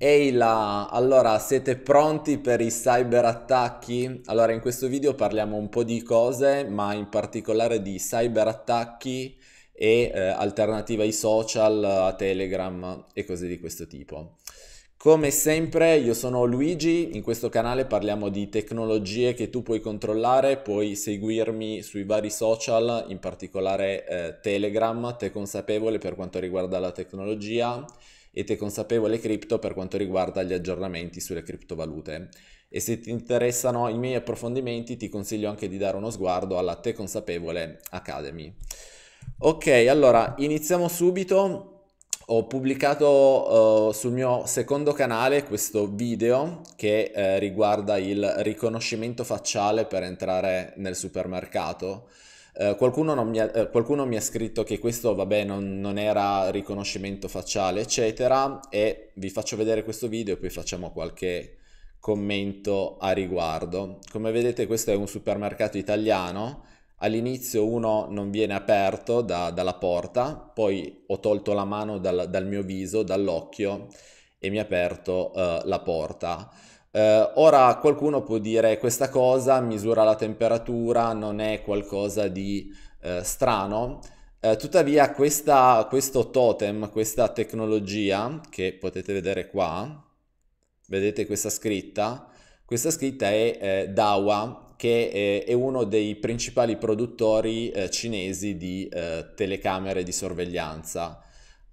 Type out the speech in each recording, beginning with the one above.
Ehi là, allora siete pronti per i cyberattacchi? Allora in questo video parliamo un po' di cose, ma in particolare di cyberattacchi e eh, alternativa ai social, a Telegram e cose di questo tipo. Come sempre io sono Luigi, in questo canale parliamo di tecnologie che tu puoi controllare, puoi seguirmi sui vari social, in particolare eh, Telegram, te consapevole per quanto riguarda la tecnologia e te consapevole cripto per quanto riguarda gli aggiornamenti sulle criptovalute. E se ti interessano i miei approfondimenti ti consiglio anche di dare uno sguardo alla Te Consapevole Academy. Ok, allora iniziamo subito. Ho pubblicato uh, sul mio secondo canale questo video che eh, riguarda il riconoscimento facciale per entrare nel supermercato eh, qualcuno, non mi ha, uh, qualcuno, mi ha, scritto che questo, vabbè, non, non, era riconoscimento facciale, eccetera, e vi faccio vedere questo video e poi facciamo qualche commento a riguardo. Come vedete questo è un supermercato italiano, all'inizio uno non viene aperto da, dalla porta, poi ho tolto la mano dal, dal mio viso, dall'occhio e mi ha aperto uh, la porta. Eh, ora qualcuno può dire questa cosa misura la temperatura, non è qualcosa di eh, strano, eh, tuttavia questa, questo totem, questa tecnologia che potete vedere qua, vedete questa scritta, questa scritta è eh, Dawa che è, è, uno dei principali produttori eh, cinesi di eh, telecamere di sorveglianza.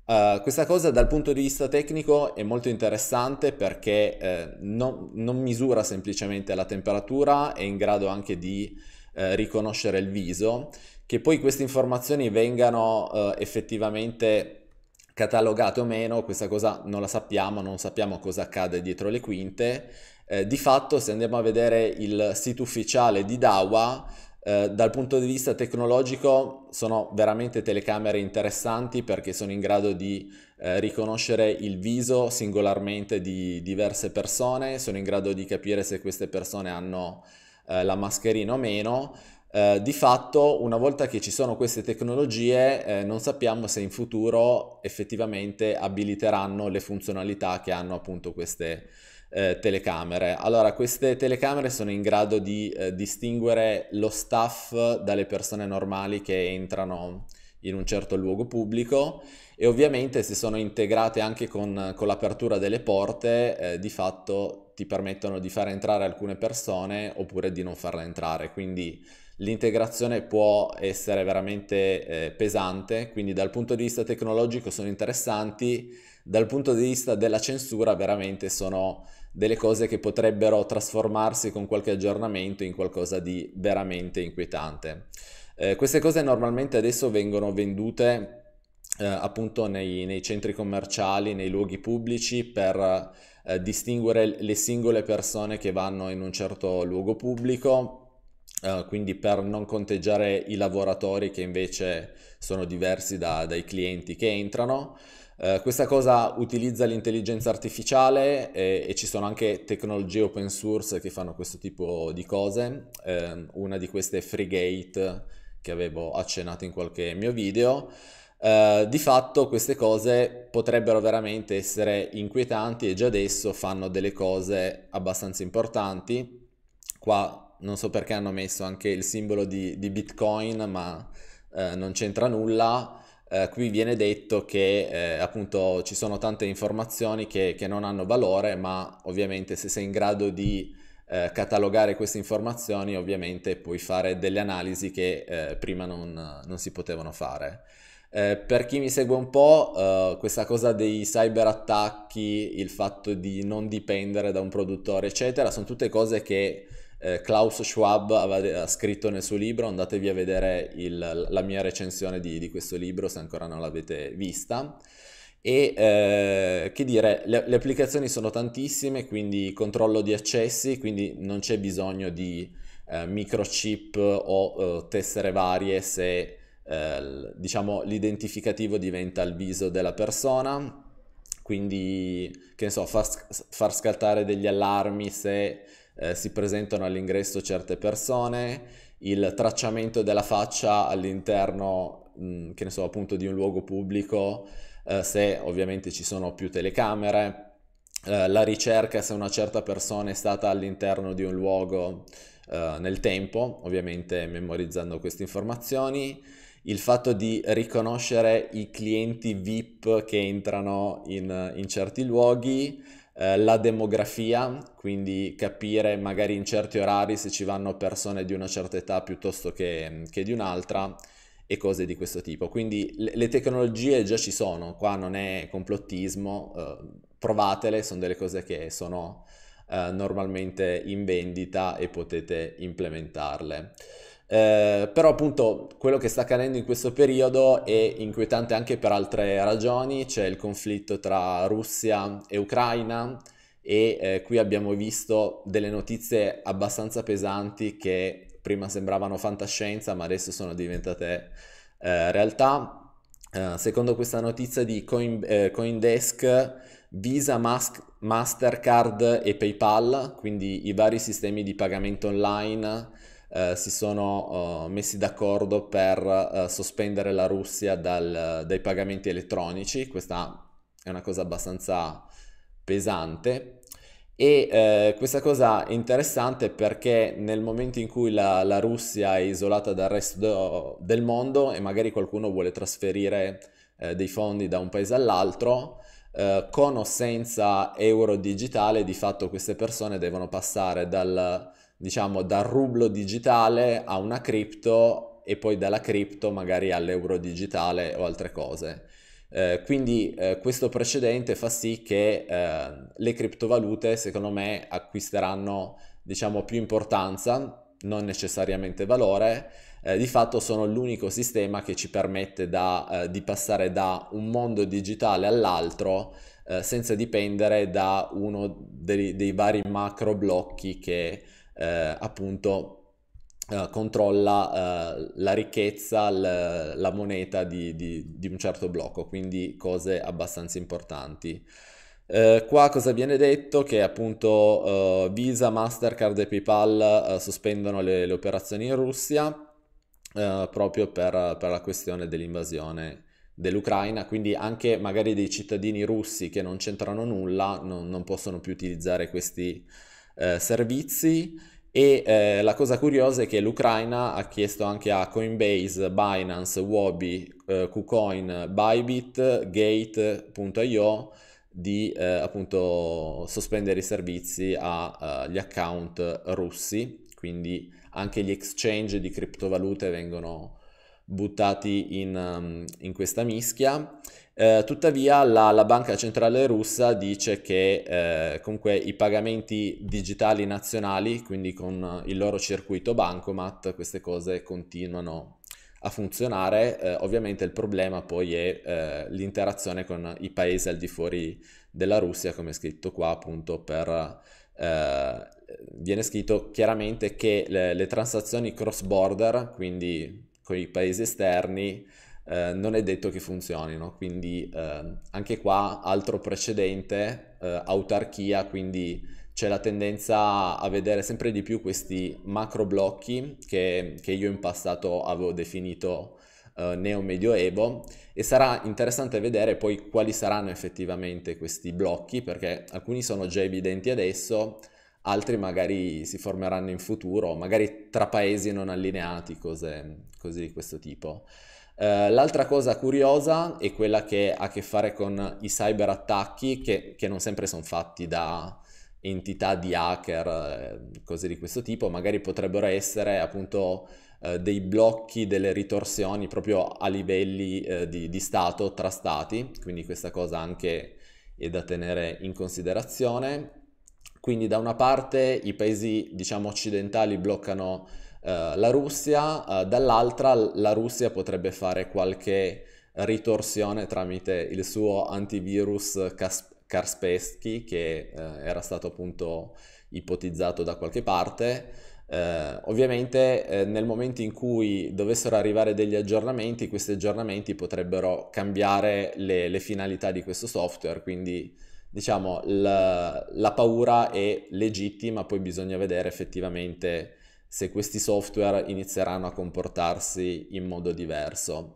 Uh, questa cosa dal punto di vista tecnico è molto interessante perché eh, no, non misura semplicemente la temperatura, è in grado anche di eh, riconoscere il viso, che poi queste informazioni vengano eh, effettivamente catalogate o meno, questa cosa non la sappiamo, non sappiamo cosa accade dietro le quinte. Eh, di fatto se andiamo a vedere il sito ufficiale di DAWA, eh, dal punto di vista tecnologico sono veramente telecamere interessanti perché sono in grado di eh, riconoscere il viso singolarmente di diverse persone, sono in grado di capire se queste persone hanno eh, la mascherina o meno. Eh, di fatto, una volta che ci sono queste tecnologie, eh, non sappiamo se in futuro effettivamente abiliteranno le funzionalità che hanno appunto queste tecnologie eh, telecamere. Allora, queste telecamere sono in grado di eh, distinguere lo staff dalle persone normali che entrano in un certo luogo pubblico e ovviamente se sono integrate anche con, con l'apertura delle porte, eh, di fatto ti permettono di far entrare alcune persone oppure di non farle entrare. Quindi l'integrazione può essere veramente eh, pesante, quindi dal punto di vista tecnologico sono interessanti, dal punto di vista della censura veramente sono delle cose che potrebbero trasformarsi con qualche aggiornamento in qualcosa di veramente inquietante. Eh, queste cose normalmente adesso vengono vendute eh, appunto nei, nei, centri commerciali, nei luoghi pubblici per eh, distinguere le singole persone che vanno in un certo luogo pubblico, eh, quindi per non conteggiare i lavoratori che invece sono diversi da, dai clienti che entrano. Eh, questa cosa utilizza l'intelligenza artificiale e, eh, e, ci sono anche tecnologie open source che fanno questo tipo di cose. Eh, una di queste è Freegate, che avevo accennato in qualche mio video. Eh, di fatto queste cose potrebbero veramente essere inquietanti e già adesso fanno delle cose abbastanza importanti. Qua non so perché hanno messo anche il simbolo di, di Bitcoin, ma eh, non c'entra nulla eh, qui viene detto che eh, appunto ci sono tante informazioni che, che, non hanno valore, ma ovviamente se sei in grado di eh, catalogare queste informazioni, ovviamente puoi fare delle analisi che eh, prima non, non, si potevano fare. Eh, per chi mi segue un po', eh, questa cosa dei cyber attacchi, il fatto di non dipendere da un produttore, eccetera, sono tutte cose che eh, Klaus Schwab aveva, ha scritto nel suo libro, andatevi a vedere il, la mia recensione di, di, questo libro se ancora non l'avete vista. E eh, che dire, le, le, applicazioni sono tantissime, quindi controllo di accessi, quindi non c'è bisogno di eh, microchip o eh, tessere varie se eh, diciamo l'identificativo diventa il viso della persona quindi che ne so, far, far scattare degli allarmi se eh, si presentano all'ingresso certe persone, il tracciamento della faccia all'interno, mh, mm, che ne so, appunto di un luogo pubblico, eh, se ovviamente ci sono più telecamere, eh, la ricerca se una certa persona è stata all'interno di un luogo eh, nel tempo, ovviamente memorizzando queste informazioni, il fatto di riconoscere i clienti VIP che entrano in, in certi luoghi, eh, la demografia, quindi capire magari in certi orari se ci vanno persone di una certa età piuttosto che, che di un'altra e cose di questo tipo. Quindi le, le, tecnologie già ci sono, qua non è complottismo, eh, provatele, sono delle cose che sono eh, normalmente in vendita e potete implementarle. Eh, però appunto quello che sta accadendo in questo periodo è inquietante anche per altre ragioni, c'è il conflitto tra Russia e Ucraina e eh, qui abbiamo visto delle notizie abbastanza pesanti che prima sembravano fantascienza ma adesso sono diventate eh, realtà. Eh, secondo questa notizia di Coin, eh, Coindesk, Visa, Mas- Mastercard e PayPal, quindi i vari sistemi di pagamento online, eh, si sono eh, messi d'accordo per eh, sospendere la Russia dal, eh, dai pagamenti elettronici, questa è una cosa abbastanza pesante e eh, questa cosa è interessante perché nel momento in cui la, la Russia è isolata dal resto del mondo e magari qualcuno vuole trasferire eh, dei fondi da un paese all'altro, eh, con o senza euro digitale di fatto queste persone devono passare dal diciamo dal rublo digitale a una cripto e poi dalla cripto magari all'euro digitale o altre cose. Eh, quindi eh, questo precedente fa sì che eh, le criptovalute secondo me acquisteranno diciamo più importanza, non necessariamente valore, eh, di fatto sono l'unico sistema che ci permette da, eh, di passare da un mondo digitale all'altro eh, senza dipendere da uno dei, dei vari macro blocchi che eh, appunto eh, controlla eh, la ricchezza, l- la moneta di, di, di, un certo blocco, quindi cose abbastanza importanti. Eh, qua cosa viene detto? Che appunto eh, Visa, Mastercard e PayPal eh, sospendono le, le, operazioni in Russia proprio per, per la questione dell'invasione dell'Ucraina, quindi anche magari dei cittadini russi che non c'entrano nulla non, non possono più utilizzare questi, eh, servizi e eh, la cosa curiosa è che l'Ucraina ha chiesto anche a Coinbase, Binance, Wobi, eh, KuCoin, Bybit, Gate.io di eh, appunto sospendere i servizi agli eh, uh, account russi, quindi anche gli exchange di criptovalute vengono buttati in, um, in questa mischia. Eh, tuttavia la, la, Banca Centrale Russa dice che eh, comunque i pagamenti digitali nazionali, quindi con il loro circuito bancomat, queste cose continuano a funzionare. Eh, ovviamente il problema poi è eh, l'interazione con i paesi al di fuori della Russia, come è scritto qua appunto per... Eh, viene scritto chiaramente che le, le transazioni cross border, quindi con i paesi esterni eh, non è detto che funzionino, quindi eh, anche qua altro precedente, eh, autarchia, quindi c'è la tendenza a vedere sempre di più questi macro blocchi che, che io in passato avevo definito eh, neo-medioevo e sarà interessante vedere poi quali saranno effettivamente questi blocchi perché alcuni sono già evidenti adesso, altri magari si formeranno in futuro, magari tra paesi non allineati, cose così di questo tipo. Uh, l'altra cosa curiosa è quella che ha a che fare con i cyberattacchi che, che non sempre sono fatti da entità di hacker, eh, cose di questo tipo, magari potrebbero essere appunto uh, dei blocchi, delle ritorsioni proprio a livelli uh, di, di, Stato, tra Stati, quindi questa cosa anche è da tenere in considerazione. Quindi da una parte i paesi diciamo occidentali bloccano eh, la Russia, eh, dall'altra la Russia potrebbe fare qualche ritorsione tramite il suo antivirus Kas- Kaspersky che eh, era stato appunto ipotizzato da qualche parte. Eh, ovviamente eh, nel momento in cui dovessero arrivare degli aggiornamenti, questi aggiornamenti potrebbero cambiare le, le finalità di questo software, quindi diciamo, la, la paura è legittima, poi bisogna vedere effettivamente se questi software inizieranno a comportarsi in modo diverso.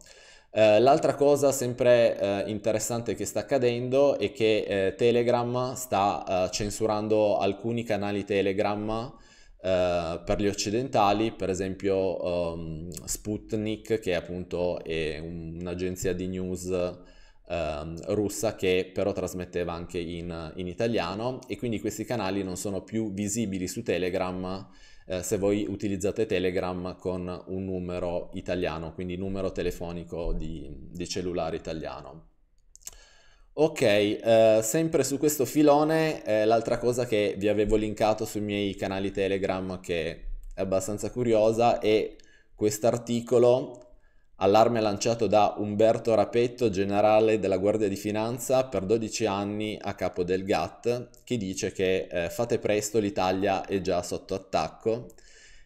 Eh, l'altra cosa sempre eh, interessante che sta accadendo è che eh, Telegram sta eh, censurando alcuni canali Telegram eh, per gli occidentali, per esempio um, Sputnik, che appunto è un'agenzia di news eh, russa che però trasmetteva anche in, in, italiano e quindi questi canali non sono più visibili su Telegram eh, se voi utilizzate Telegram con un numero italiano, quindi numero telefonico di, di cellulare italiano. Ok, eh, sempre su questo filone, eh, l'altra cosa che vi avevo linkato sui miei canali Telegram che è abbastanza curiosa è quest'articolo Allarme lanciato da Umberto Rapetto, generale della Guardia di Finanza, per 12 anni a capo del GATT, che dice che eh, fate presto, l'Italia è già sotto attacco.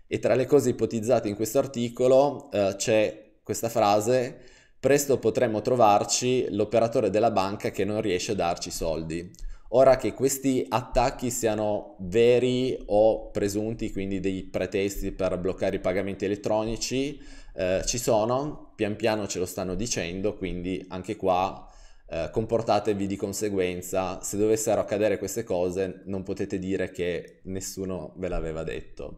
E tra le cose ipotizzate in questo articolo eh, c'è questa frase, presto potremmo trovarci l'operatore della banca che non riesce a darci soldi. Ora che questi attacchi siano veri o presunti, quindi dei pretesti per bloccare i pagamenti elettronici, eh, ci sono, pian piano ce lo stanno dicendo, quindi anche qua eh, comportatevi di conseguenza. Se dovessero accadere queste cose non potete dire che nessuno ve l'aveva detto.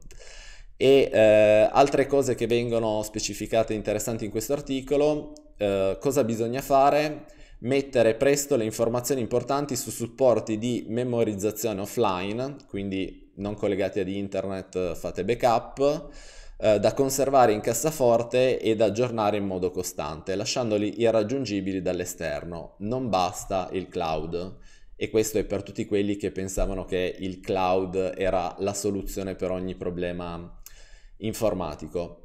E eh, altre cose che vengono specificate interessanti in questo articolo, eh, cosa bisogna fare? Mettere presto le informazioni importanti su supporti di memorizzazione offline, quindi non collegati ad internet fate backup eh, da conservare in cassaforte e da aggiornare in modo costante, lasciandoli irraggiungibili dall'esterno. Non basta il cloud. E questo è per tutti quelli che pensavano che il cloud era la soluzione per ogni problema informatico.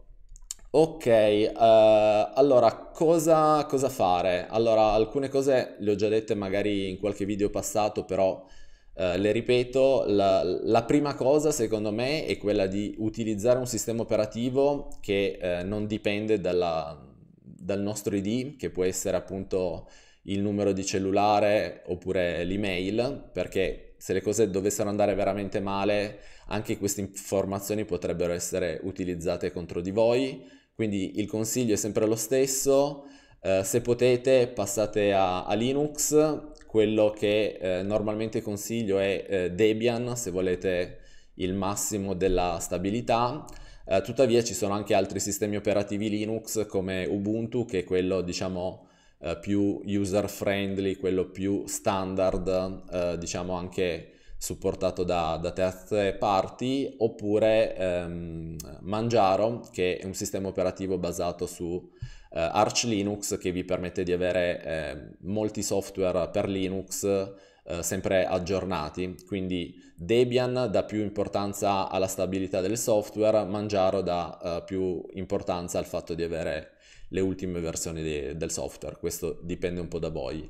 Ok, uh, allora cosa, cosa, fare? Allora, alcune cose le ho già dette magari in qualche video passato, però Uh, le ripeto, la, la, prima cosa secondo me è quella di utilizzare un sistema operativo che uh, non dipende dalla, dal nostro ID, che può essere appunto il numero di cellulare oppure l'email, perché se le cose dovessero andare veramente male, anche queste informazioni potrebbero essere utilizzate contro di voi. Quindi il consiglio è sempre lo stesso, eh, se potete passate a, a Linux, quello che eh, normalmente consiglio è eh, Debian se volete il massimo della stabilità, eh, tuttavia ci sono anche altri sistemi operativi Linux come Ubuntu che è quello diciamo eh, più user friendly, quello più standard, diciamo anche supportato da, da, terze parti, oppure ehm, Manjaro, che è un sistema operativo basato su eh, Arch Linux che vi permette di avere eh, molti software per Linux eh, sempre aggiornati, quindi Debian dà più importanza alla stabilità del software, Manjaro dà più importanza al fatto di avere le ultime versioni de- del software, questo dipende un po' da voi.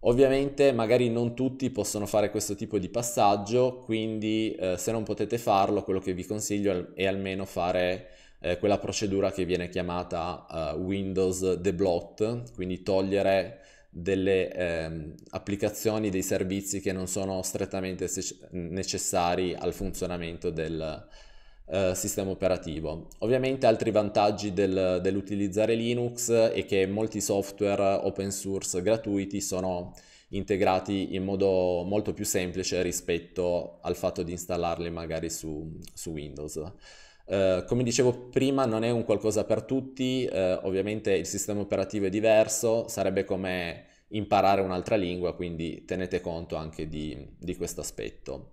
Ovviamente magari non tutti possono fare questo tipo di passaggio, quindi eh, se non potete farlo quello che vi consiglio è almeno fare eh, quella procedura che viene chiamata uh, Windows deblot, quindi togliere delle eh, applicazioni, dei servizi che non sono strettamente se- necessari al funzionamento del eh, sistema operativo. Ovviamente altri vantaggi del, dell'utilizzare Linux è che molti software open source gratuiti sono integrati in modo molto più semplice rispetto al fatto di installarli magari su, su Windows. Eh, come dicevo prima, non è un qualcosa per tutti, uh, ovviamente il sistema operativo è diverso, sarebbe come imparare un'altra lingua, quindi tenete conto anche di, di questo aspetto.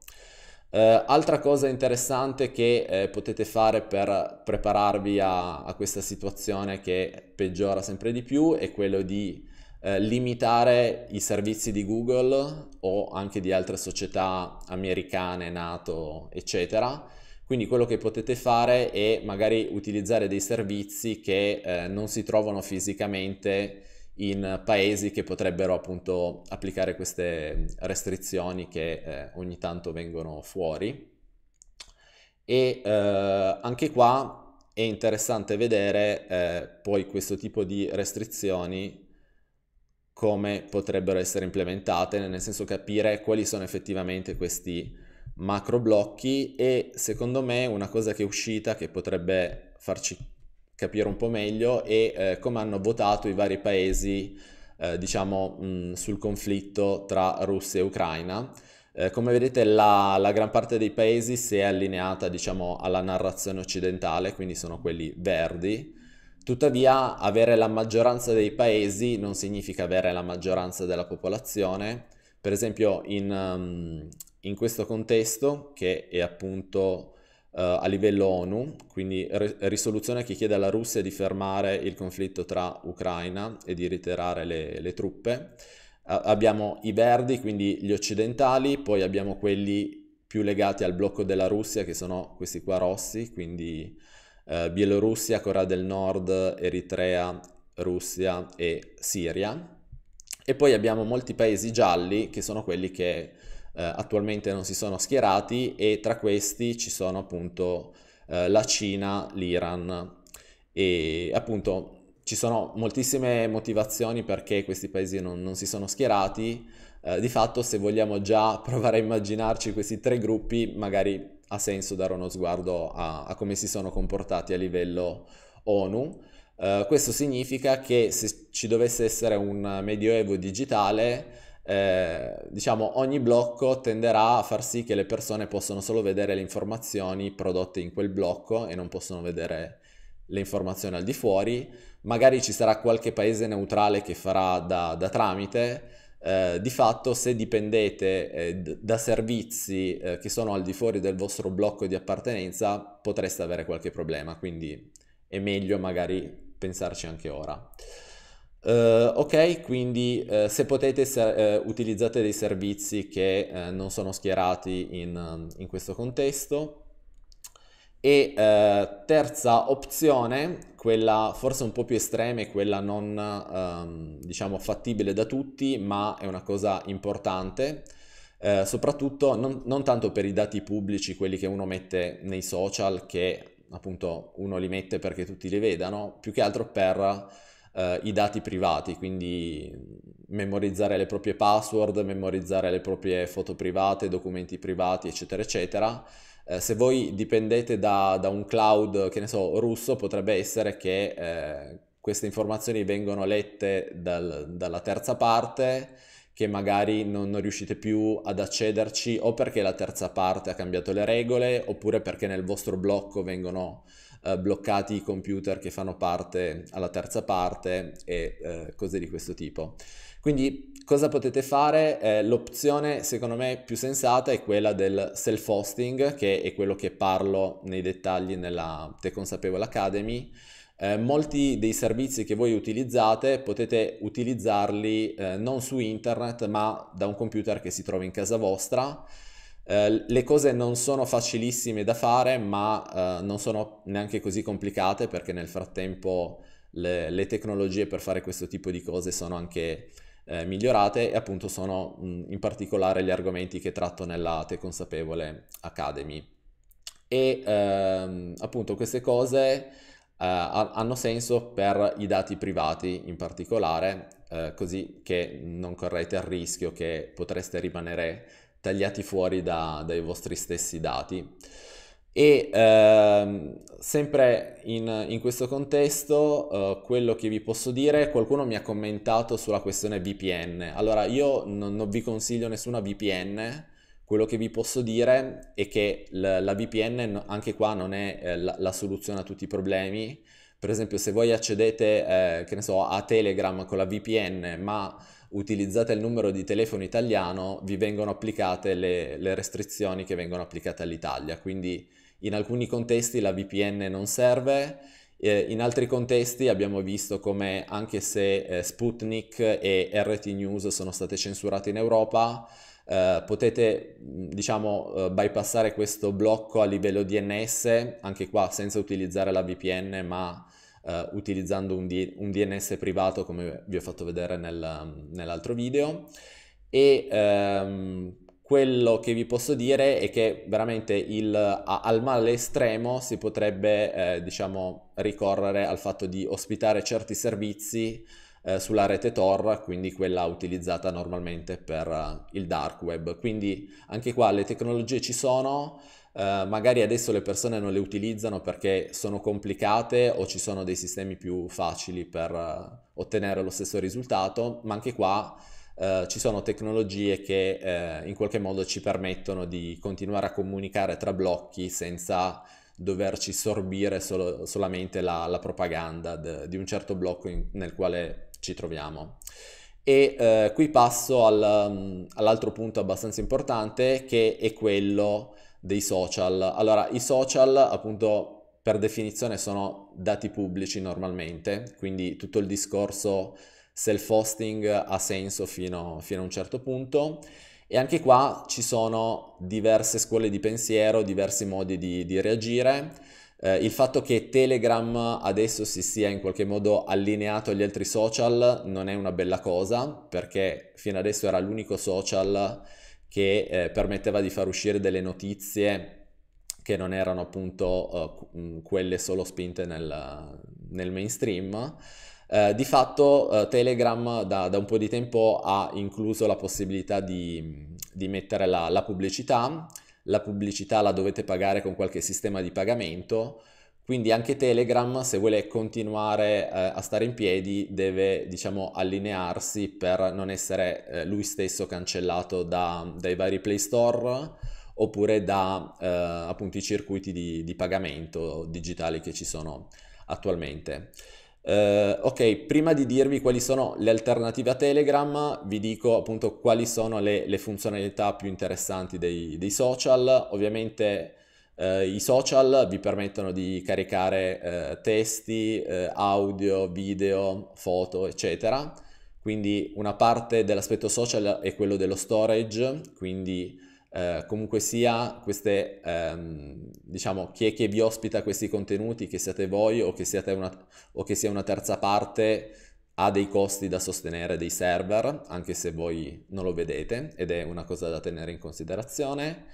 Uh, altra cosa interessante che eh, potete fare per prepararvi a, a, questa situazione che peggiora sempre di più è quello di eh, limitare i servizi di Google o anche di altre società americane, NATO, eccetera, quindi quello che potete fare è magari utilizzare dei servizi che eh, non si trovano fisicamente in paesi che potrebbero appunto applicare queste restrizioni che eh, ogni tanto vengono fuori. E eh, anche qua è interessante vedere eh, poi questo tipo di restrizioni come potrebbero essere implementate, nel senso capire quali sono effettivamente questi macro blocchi e secondo me una cosa che è uscita che potrebbe farci capire un po' meglio è eh, come hanno votato i vari paesi eh, diciamo mh, mm, sul conflitto tra Russia e Ucraina. Eh, come vedete la, la, gran parte dei paesi si è allineata diciamo alla narrazione occidentale, quindi sono quelli verdi, Tuttavia avere la maggioranza dei paesi non significa avere la maggioranza della popolazione. Per esempio in, um, in questo contesto, che è appunto uh, a livello ONU, quindi re- risoluzione che chiede alla Russia di fermare il conflitto tra Ucraina e di ritirare le, le truppe, uh, abbiamo i verdi, quindi gli occidentali, poi abbiamo quelli più legati al blocco della Russia, che sono questi qua rossi, quindi uh, Bielorussia, Corea del Nord, Eritrea, Russia e Siria. E poi abbiamo molti paesi gialli, che sono quelli che eh, attualmente non si sono schierati e tra questi ci sono appunto eh, la Cina, l'Iran e appunto ci sono moltissime motivazioni perché questi paesi non, non si sono schierati. Eh, di fatto, se vogliamo già provare a immaginarci questi tre gruppi, magari ha senso dare uno sguardo a, a come si sono comportati a livello ONU. Eh, questo significa che se ci dovesse essere un medioevo digitale, eh, diciamo ogni blocco tenderà a far sì che le persone possano solo vedere le informazioni prodotte in quel blocco e non possono vedere le informazioni al di fuori, magari ci sarà qualche paese neutrale che farà da, da tramite, eh, di fatto se dipendete eh, da servizi eh, che sono al di fuori del vostro blocco di appartenenza potreste avere qualche problema, quindi è meglio magari pensarci anche ora. Uh, ok, quindi uh, se potete ser- uh, eh, utilizzate dei servizi che non sono schierati in, in questo contesto. E terza opzione, quella forse un po' più estrema e quella non ehm, diciamo fattibile da tutti, ma è una cosa importante, soprattutto non, non tanto per i dati pubblici, quelli che uno mette nei social, che appunto uno li mette perché tutti li vedano, più che altro per eh, i dati privati, quindi mm, memorizzare le proprie password, memorizzare le proprie foto private, documenti privati, eccetera, eccetera. Eh, se voi dipendete da, da, un cloud, che ne so, russo, potrebbe essere che eh, queste informazioni vengono lette dal, dalla terza parte che magari non, non, riuscite più ad accederci o perché la terza parte ha cambiato le regole oppure perché nel vostro blocco vengono eh, bloccati i computer che fanno parte alla terza parte e eh, cose di questo tipo. Quindi cosa potete fare? Eh, l'opzione secondo me più sensata è quella del self-hosting, che è quello che parlo nei dettagli nella Te Consapevole Academy. Eh, molti dei servizi che voi utilizzate potete utilizzarli eh, non su internet ma da un computer che si trova in casa vostra eh, le cose non sono facilissime da fare, ma eh, non sono neanche così complicate perché nel frattempo le, le, tecnologie per fare questo tipo di cose sono anche eh, migliorate e appunto sono mh, mm, in particolare gli argomenti che tratto nella Te Consapevole Academy. E ehm, appunto queste cose eh, hanno senso per i dati privati in particolare, eh, così che non correte il rischio che potreste rimanere tagliati fuori da, dai vostri stessi dati. E ehm, sempre in, in, questo contesto, eh, quello che vi posso dire, qualcuno mi ha commentato sulla questione VPN. Allora, io non, non vi consiglio nessuna VPN, quello che vi posso dire è che la, la VPN anche qua non è eh, la, la, soluzione a tutti i problemi. Per esempio, se voi accedete, eh, che ne so, a Telegram con la VPN, ma utilizzate il numero di telefono italiano vi vengono applicate le, le restrizioni che vengono applicate all'Italia, quindi in alcuni contesti la VPN non serve, eh, in altri contesti abbiamo visto come anche se eh, Sputnik e RT News sono state censurate in Europa, eh, potete diciamo eh, bypassare questo blocco a livello DNS, anche qua senza utilizzare la VPN ma eh, utilizzando un, D- un, DNS privato come vi ho fatto vedere nel, nell'altro video e ehm, quello che vi posso dire è che veramente il, a, al male estremo si potrebbe eh, diciamo, ricorrere al fatto di ospitare certi servizi eh, sulla rete Tor, quindi quella utilizzata normalmente per uh, il dark web. Quindi anche qua le tecnologie ci sono, eh, magari adesso le persone non le utilizzano perché sono complicate o ci sono dei sistemi più facili per uh, ottenere lo stesso risultato, ma anche qua uh, ci sono tecnologie che in qualche modo ci permettono di continuare a comunicare tra blocchi senza doverci sorbire solo, solamente la, la propaganda de, di un certo blocco in, nel quale ci troviamo. E qui passo al, mm, all'altro punto abbastanza importante che è quello dei social. Allora, i social appunto per definizione sono dati pubblici normalmente, quindi tutto il discorso self-hosting ha senso fino, fino a un certo punto. E anche qua ci sono diverse scuole di pensiero, diversi modi di, di reagire. Eh, il fatto che Telegram adesso si sia in qualche modo allineato agli altri social non è una bella cosa, perché fino adesso era l'unico social che eh, permetteva di far uscire delle notizie che non erano appunto uh, quelle solo spinte nel, nel mainstream. Uh, di fatto uh, Telegram da, da, un po' di tempo ha incluso la possibilità di, di mettere la, la, pubblicità, la pubblicità la dovete pagare con qualche sistema di pagamento, quindi anche Telegram, se vuole continuare eh, a stare in piedi, deve diciamo, allinearsi per non essere eh, lui stesso cancellato da, dai vari Play Store oppure da eh, appunto i circuiti di, di, pagamento digitali che ci sono attualmente. Eh, ok, prima di dirvi quali sono le alternative a Telegram, vi dico appunto quali sono le, le funzionalità più interessanti dei, dei social. Ovviamente eh, I social vi permettono di caricare eh, testi, eh, audio, video, foto, eccetera. Quindi una parte dell'aspetto social è quello dello storage, quindi eh, comunque sia queste, ehm, diciamo, chi è che vi ospita questi contenuti, che siate voi o che, siate una, o che sia una terza parte, ha dei costi da sostenere dei server, anche se voi non lo vedete ed è una cosa da tenere in considerazione.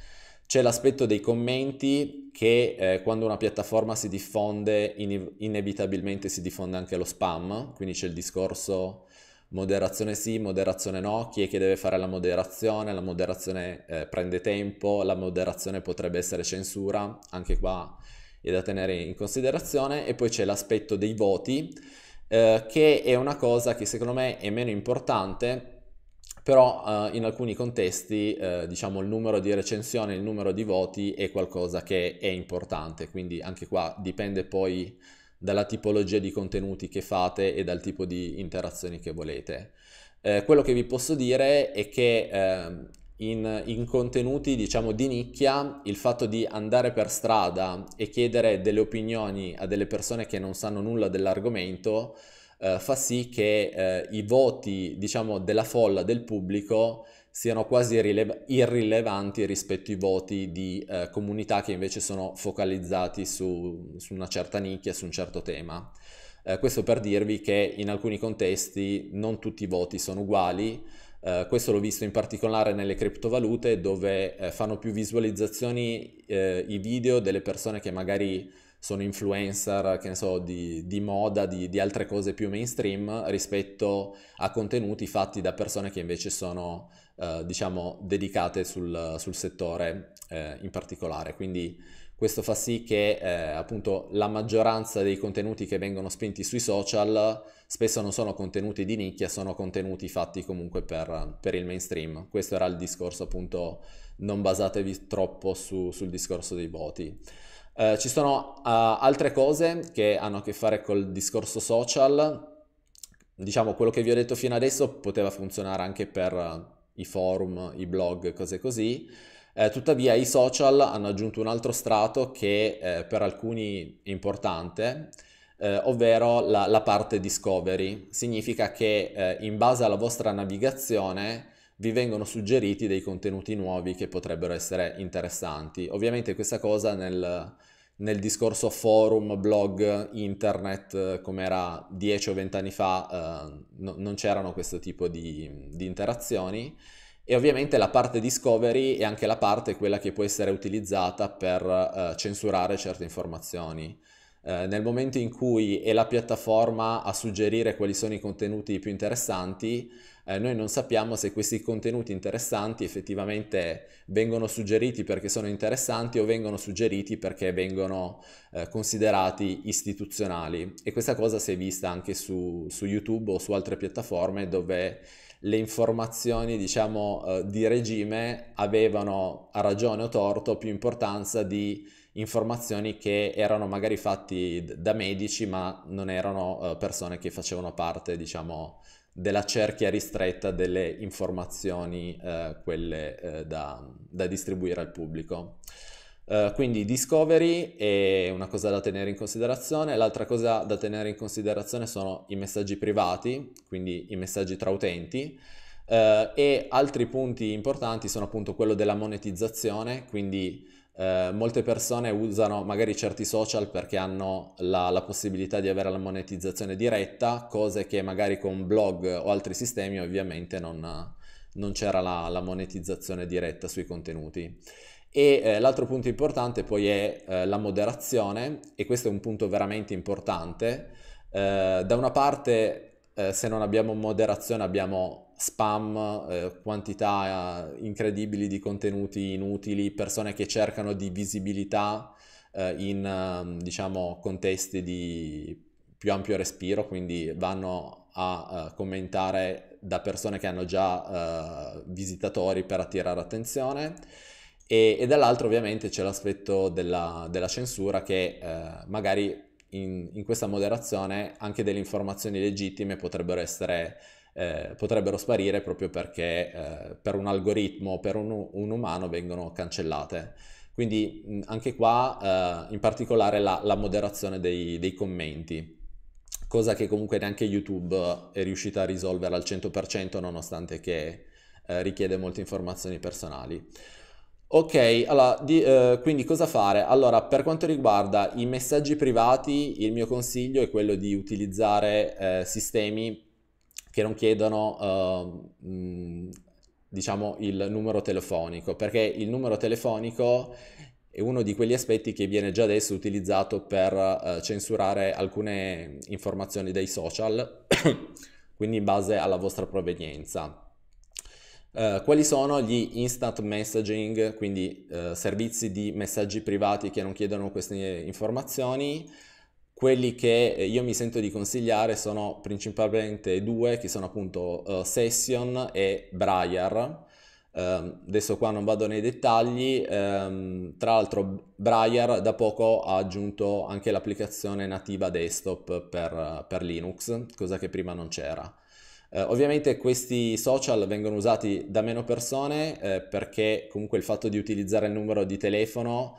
C'è l'aspetto dei commenti che eh, quando una piattaforma si diffonde in- inevitabilmente si diffonde anche lo spam, quindi c'è il discorso moderazione sì, moderazione no, chi è che deve fare la moderazione, la moderazione eh, prende tempo, la moderazione potrebbe essere censura, anche qua è da tenere in considerazione e poi c'è l'aspetto dei voti eh, che è una cosa che secondo me è meno importante però eh, in alcuni contesti eh, diciamo il numero di recensioni, il numero di voti è qualcosa che è importante, quindi anche qua dipende poi dalla tipologia di contenuti che fate e dal tipo di interazioni che volete. Eh, quello che vi posso dire è che ehm, in, in, contenuti diciamo di nicchia il fatto di andare per strada e chiedere delle opinioni a delle persone che non sanno nulla dell'argomento eh, fa sì che eh, i voti, diciamo, della folla, del pubblico, siano quasi irrile- irrilevanti rispetto ai voti di eh, comunità che invece sono focalizzati su, su, una certa nicchia, su un certo tema. Eh, questo per dirvi che in alcuni contesti non tutti i voti sono uguali, Uh, questo l'ho visto in particolare nelle criptovalute dove uh, fanno più visualizzazioni uh, i video delle persone che magari sono influencer, che ne so, di, di moda, di, di, altre cose più mainstream rispetto a contenuti fatti da persone che invece sono, eh, diciamo, dedicate sul, sul settore eh, in particolare. Quindi questo fa sì che eh, appunto la maggioranza dei contenuti che vengono spinti sui social spesso non sono contenuti di nicchia, sono contenuti fatti comunque per, per il mainstream. Questo era il discorso appunto, non basatevi troppo su, sul discorso dei voti. Eh, ci sono uh, altre cose che hanno a che fare col discorso social. Diciamo, quello che vi ho detto fino adesso poteva funzionare anche per eh, i forum, i blog, cose così. Eh, tuttavia i social hanno aggiunto un altro strato che eh, per alcuni è importante, eh, ovvero la, la, parte discovery. Significa che eh, in base alla vostra navigazione vi vengono suggeriti dei contenuti nuovi che potrebbero essere interessanti. Ovviamente questa cosa nel, nel discorso forum, blog, internet, come era 10 o 20 anni fa, eh, no, non c'erano questo tipo di, di interazioni. E ovviamente la parte discovery è anche la parte quella che può essere utilizzata per eh, censurare certe informazioni. Eh, nel momento in cui è la piattaforma a suggerire quali sono i contenuti più interessanti, eh, noi non sappiamo se questi contenuti interessanti effettivamente vengono suggeriti perché sono interessanti o vengono suggeriti perché vengono eh, considerati istituzionali e questa cosa si è vista anche su, su YouTube o su altre piattaforme dove le informazioni diciamo eh, di regime avevano a ragione o torto più importanza di informazioni che erano magari fatte da medici ma non erano eh, persone che facevano parte diciamo della cerchia ristretta delle informazioni, eh, quelle eh, da, da, distribuire al pubblico. Uh, quindi discovery è una cosa da tenere in considerazione, l'altra cosa da tenere in considerazione sono i messaggi privati, quindi i messaggi tra utenti. Uh, e altri punti importanti sono appunto quello della monetizzazione, quindi eh, molte persone usano magari certi social perché hanno la, la, possibilità di avere la monetizzazione diretta, cose che magari con blog o altri sistemi ovviamente non, non c'era la, la, monetizzazione diretta sui contenuti. E eh, l'altro punto importante poi è eh, la moderazione e questo è un punto veramente importante. Eh, da una parte eh, se non abbiamo moderazione abbiamo spam, eh, quantità eh, incredibili di contenuti inutili, persone che cercano di visibilità eh, in ehm, diciamo, contesti di più ampio respiro, quindi vanno a uh, commentare da persone che hanno già uh, visitatori per attirare attenzione. E, e, dall'altro ovviamente c'è l'aspetto della, della censura che uh, magari in, in, questa moderazione anche delle informazioni legittime potrebbero essere eh, potrebbero sparire proprio perché eh, per un algoritmo, per un, un umano vengono cancellate. Quindi anche qua eh, in particolare la, la moderazione dei, dei, commenti, cosa che comunque neanche YouTube è riuscita a risolvere al 100% nonostante che eh, richiede molte informazioni personali. Ok, allora, di, eh, quindi cosa fare? Allora, per quanto riguarda i messaggi privati, il mio consiglio è quello di utilizzare eh, sistemi che non chiedono uh, mh, diciamo il numero telefonico, perché il numero telefonico è uno di quegli aspetti che viene già adesso utilizzato per uh, censurare alcune informazioni dai social, quindi in base alla vostra provenienza. Uh, quali sono gli instant messaging, quindi eh, servizi di messaggi privati che non chiedono queste informazioni? Quelli che eh, io mi sento di consigliare sono principalmente due, che sono appunto uh, Session e Briar. Um, ehm, adesso qua non vado nei dettagli, um, tra l'altro Briar da poco ha aggiunto anche l'applicazione nativa desktop per, per Linux, cosa che prima non c'era. Uh, ovviamente questi social vengono usati da meno persone eh, perché comunque il fatto di utilizzare il numero di telefono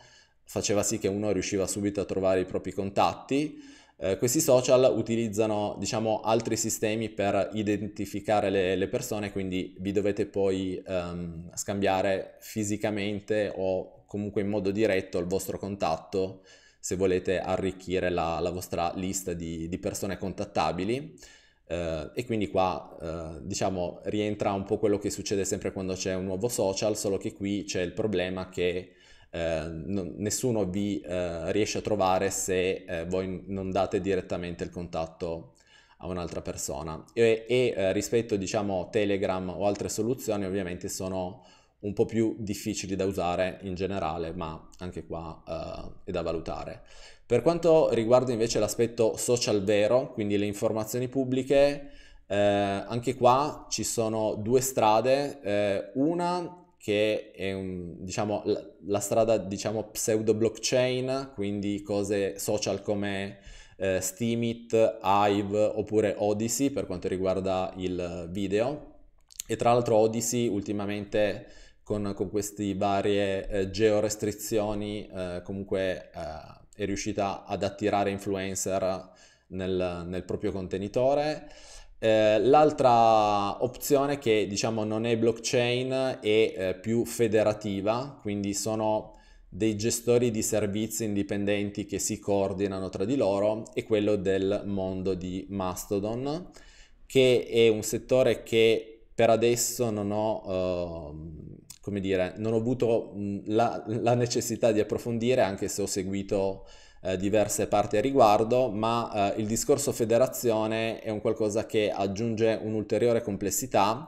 faceva sì che uno riusciva subito a trovare i propri contatti. Eh, questi social utilizzano diciamo, altri sistemi per identificare le, le persone, quindi vi dovete poi ehm, scambiare fisicamente o comunque in modo diretto il vostro contatto se volete arricchire la, la vostra lista di, di persone contattabili. Eh, e quindi qua eh, diciamo rientra un po' quello che succede sempre quando c'è un nuovo social, solo che qui c'è il problema che eh, non, nessuno vi eh, riesce a trovare se eh, voi non date direttamente il contatto a un'altra persona. E, e eh, rispetto diciamo Telegram o altre soluzioni ovviamente sono un po' più difficili da usare in generale, ma anche qua eh, è da valutare. Per quanto riguarda invece l'aspetto social vero, quindi le informazioni pubbliche, eh, anche qua ci sono due strade, eh, una che è un, diciamo, la, strada diciamo, pseudo blockchain, quindi cose social come eh, Steemit, Hive oppure Odyssey per quanto riguarda il video. E tra l'altro Odyssey ultimamente con, con queste varie eh, georestrizioni eh, comunque eh, è riuscita ad attirare influencer nel, nel proprio contenitore eh, l'altra opzione che diciamo non è blockchain è eh, più federativa, quindi sono dei gestori di servizi indipendenti che si coordinano tra di loro è quello del mondo di Mastodon, che è un settore che per adesso non ho, eh, come dire, non ho avuto la, la necessità di approfondire, anche se ho seguito eh, diverse parti a riguardo, ma eh, il discorso federazione è un qualcosa che aggiunge un'ulteriore complessità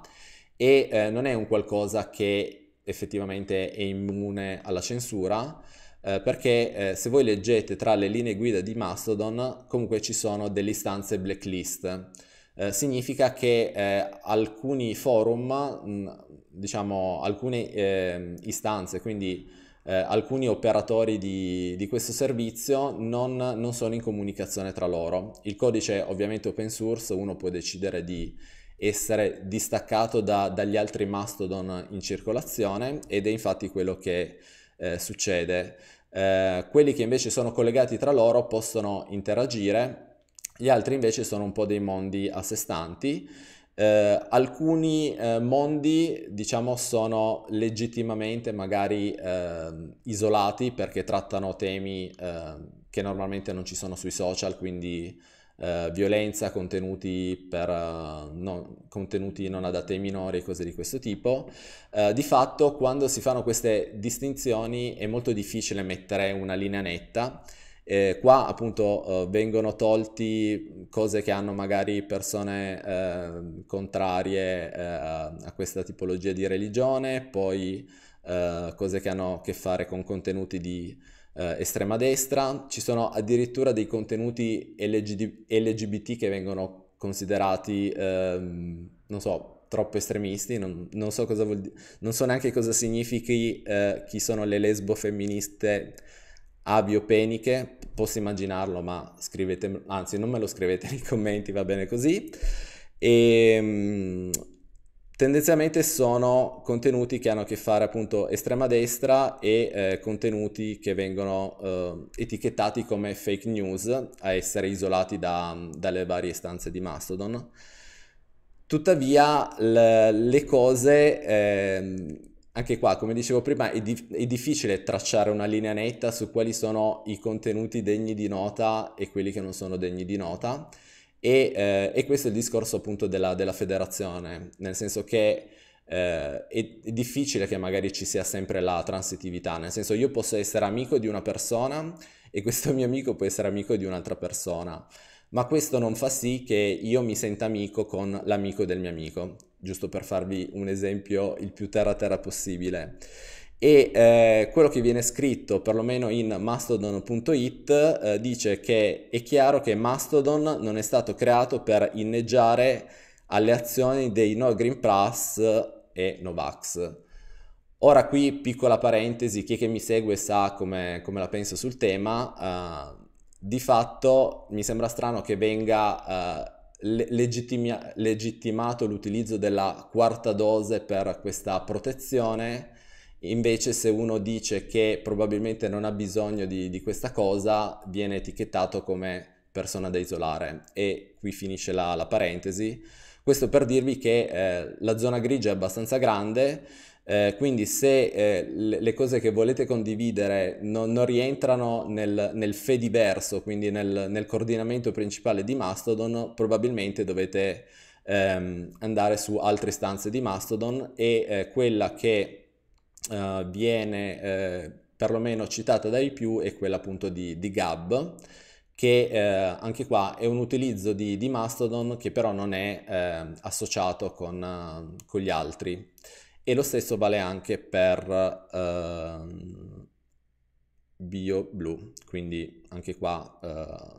e eh, non è un qualcosa che effettivamente è immune alla censura, eh, perché eh, se voi leggete tra le linee guida di Mastodon comunque ci sono delle istanze blacklist. Eh, significa che eh, alcuni forum, mh, diciamo alcune eh, istanze, quindi eh, alcuni operatori di, di questo servizio non, non, sono in comunicazione tra loro. Il codice è ovviamente open source, uno può decidere di essere distaccato da, dagli altri mastodon in circolazione ed è infatti quello che eh, succede. Eh, quelli che invece sono collegati tra loro possono interagire, gli altri invece sono un po' dei mondi a sé stanti eh, alcuni eh, mondi, diciamo, sono legittimamente magari eh, isolati perché trattano temi ehm, che normalmente non ci sono sui social, quindi eh, violenza, contenuti, per, eh, non, contenuti non adatti ai minori e cose di questo tipo. Eh, di fatto, quando si fanno queste distinzioni è molto difficile mettere una linea netta eh, qua appunto eh, vengono tolti cose che hanno magari persone ehm, eh, contrarie a questa tipologia di religione, poi eh, cose che hanno a che fare con contenuti di eh, estrema destra, ci sono addirittura dei contenuti LG- LGBT che vengono considerati, ehm, non so, troppo estremisti, non, non, so, cosa vuol di- non so neanche cosa significhi eh, chi sono le lesbo femministe Abio Peniche, posso immaginarlo, ma scrivete, anzi non me lo scrivete nei commenti, va bene così. E, ehm, tendenzialmente sono contenuti che hanno a che fare appunto estrema destra e eh, contenuti che vengono eh, etichettati come fake news a essere isolati da, dalle varie stanze di Mastodon. Tuttavia le, le cose eh, anche qua, come dicevo prima, è, di- è, difficile tracciare una linea netta su quali sono i contenuti degni di nota e quelli che non sono degni di nota. E, eh, e questo è il discorso appunto della, della federazione, nel senso che eh, è, è difficile che magari ci sia sempre la transitività, nel senso io posso essere amico di una persona e questo mio amico può essere amico di un'altra persona, ma questo non fa sì che io mi senta amico con l'amico del mio amico giusto per farvi un esempio il più terra terra possibile. E eh, quello che viene scritto, perlomeno in mastodon.it, eh, dice che è chiaro che Mastodon non è stato creato per inneggiare alle azioni dei No Green Plus e Novax. Ora qui piccola parentesi, chi che mi segue sa come, come la penso sul tema, eh, di fatto mi sembra strano che venga eh, legittima- legittimato l'utilizzo della quarta dose per questa protezione, invece se uno dice che probabilmente non ha bisogno di, di questa cosa, viene etichettato come persona da isolare. E qui finisce la, la parentesi. Questo per dirvi che eh, la zona grigia è abbastanza grande, eh, quindi se eh, le cose che volete condividere non, non rientrano nel, nel fe diverso, quindi nel, nel, coordinamento principale di Mastodon, probabilmente dovete ehm, andare su altre stanze di Mastodon e eh, quella che eh, viene eh, perlomeno citata dai più è quella appunto di, di Gab che eh, anche qua è un utilizzo di, di Mastodon che però non è eh, associato con, con, gli altri e lo stesso vale anche per uh, Bio Blue, quindi anche qua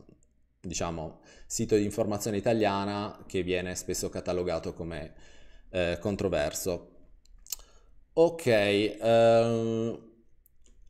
uh, diciamo sito di informazione italiana che viene spesso catalogato come uh, controverso. Ok, ehm,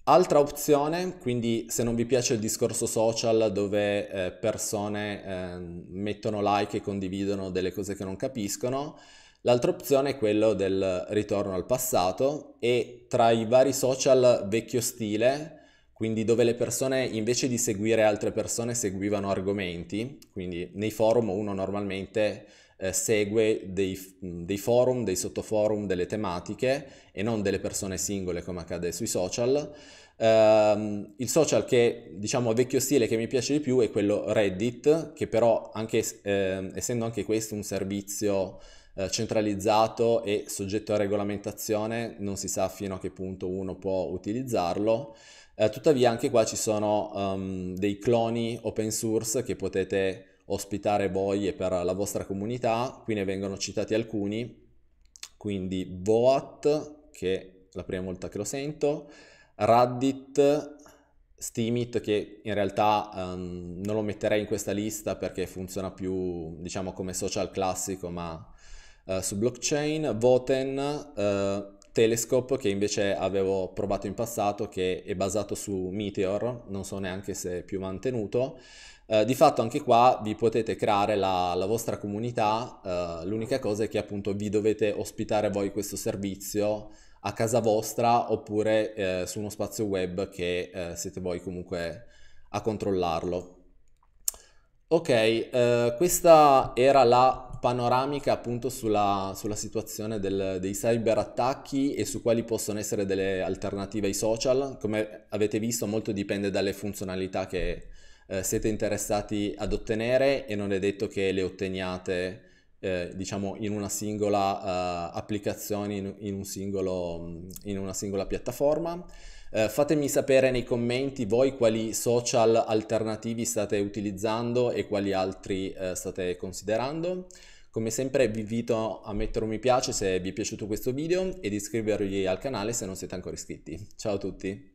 altra opzione, quindi se non vi piace il discorso social dove eh, persone ehm, mettono like e condividono delle cose che non capiscono, L'altra opzione è quella del ritorno al passato e tra i vari social vecchio stile, quindi dove le persone invece di seguire altre persone seguivano argomenti, quindi nei forum uno normalmente eh, segue dei, dei forum, dei sottoforum, delle tematiche e non delle persone singole come accade sui social. Uh, il social che diciamo vecchio stile che mi piace di più è quello Reddit, che però anche, eh, essendo anche questo un servizio eh, centralizzato e soggetto a regolamentazione, non si sa fino a che punto uno può utilizzarlo. Eh, tuttavia anche qua ci sono um, dei cloni open source che potete ospitare voi e per la vostra comunità, qui ne vengono citati alcuni, quindi Voat, che è la prima volta che lo sento, Raddit, Steamit, che in realtà um, non lo metterei in questa lista perché funziona più diciamo come social classico ma eh, su blockchain, Voten, uh, Telescope che invece avevo provato in passato che è basato su Meteor, non so neanche se è più mantenuto. Uh, di fatto anche qua vi potete creare la, la vostra comunità, l'unica cosa è che appunto vi dovete ospitare voi questo servizio a casa vostra oppure su uno spazio web che siete voi comunque a controllarlo. Ok, eh, questa era la panoramica appunto sulla, sulla situazione del, dei cyberattacchi e su quali possono essere delle alternative ai social. Come avete visto molto dipende dalle funzionalità che eh, siete interessati ad ottenere e non è detto che le otteniate eh, diciamo in una singola eh, applicazione, in, in, un singolo, in una singola piattaforma. Eh, fatemi sapere nei commenti voi quali social alternativi state utilizzando e quali altri eh, state considerando. Come sempre vi invito a mettere un mi piace se vi è piaciuto questo video ed iscrivervi al canale se non siete ancora iscritti. Ciao a tutti!